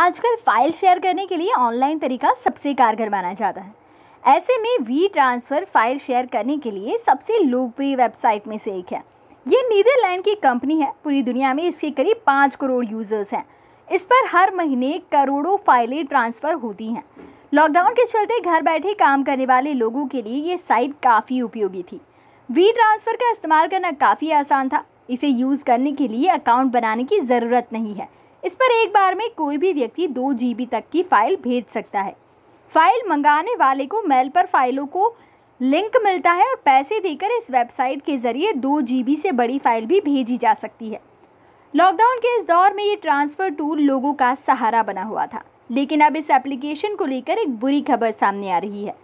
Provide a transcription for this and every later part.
आजकल file share करने के लिए ऑनलाइन तरीका सबसे कारगर माना जाता है ऐसे में वी ट्रांसफ़र फाइल शेयर करने के लिए सबसे लोकप्रिय वेबसाइट में से एक है ये नीदरलैंड की कंपनी है पूरी दुनिया में इसके करीब पाँच करोड़ यूज़र्स हैं इस पर हर महीने करोड़ों फाइलें ट्रांसफ़र होती हैं लॉकडाउन के चलते घर बैठे काम करने वाले लोगों के लिए ये साइट काफ़ी उपयोगी थी वी ट्रांसफ़र का इस्तेमाल करना काफ़ी आसान था इसे यूज़ करने के लिए अकाउंट बनाने की ज़रूरत नहीं है इस पर एक बार में कोई भी व्यक्ति दो जी तक की फाइल भेज सकता है फाइल मंगाने वाले को मेल पर फाइलों को लिंक मिलता है और पैसे देकर इस वेबसाइट के ज़रिए दो जी से बड़ी फाइल भी भेजी जा सकती है लॉकडाउन के इस दौर में ये ट्रांसफ़र टूल लोगों का सहारा बना हुआ था लेकिन अब इस एप्लीकेशन को लेकर एक बुरी खबर सामने आ रही है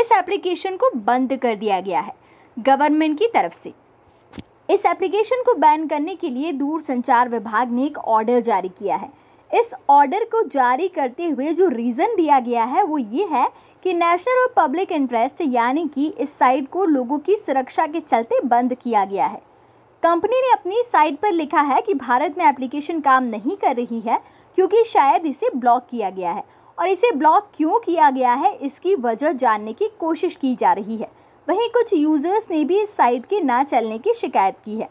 इस एप्लीकेशन को बंद कर दिया गया है गवर्नमेंट की तरफ से इस एप्लीकेशन को बैन करने के लिए दूर संचार विभाग ने एक ऑर्डर जारी किया है इस ऑर्डर को जारी करते हुए जो रीज़न दिया गया है वो ये है कि नेशनल और पब्लिक इंटरेस्ट यानी कि इस साइट को लोगों की सुरक्षा के चलते बंद किया गया है कंपनी ने अपनी साइट पर लिखा है कि भारत में एप्लीकेशन काम नहीं कर रही है क्योंकि शायद इसे ब्लॉक किया गया है और इसे ब्लॉक क्यों किया गया है इसकी वजह जानने की कोशिश की जा रही है वहीं कुछ यूज़र्स ने भी इस साइट के ना चलने की शिकायत की है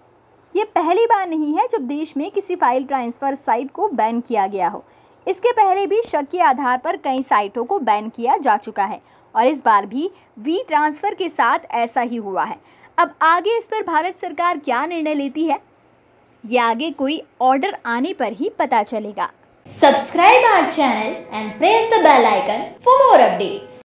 ये पहली बार नहीं है जब देश में किसी फाइल ट्रांसफ़र साइट को बैन किया गया हो इसके पहले भी शक के आधार पर कई साइटों को बैन किया जा चुका है और इस बार भी वी ट्रांसफ़र के साथ ऐसा ही हुआ है अब आगे इस पर भारत सरकार क्या निर्णय लेती है ये आगे कोई ऑर्डर आने पर ही पता चलेगा subscribe our channel and press the bell icon for more updates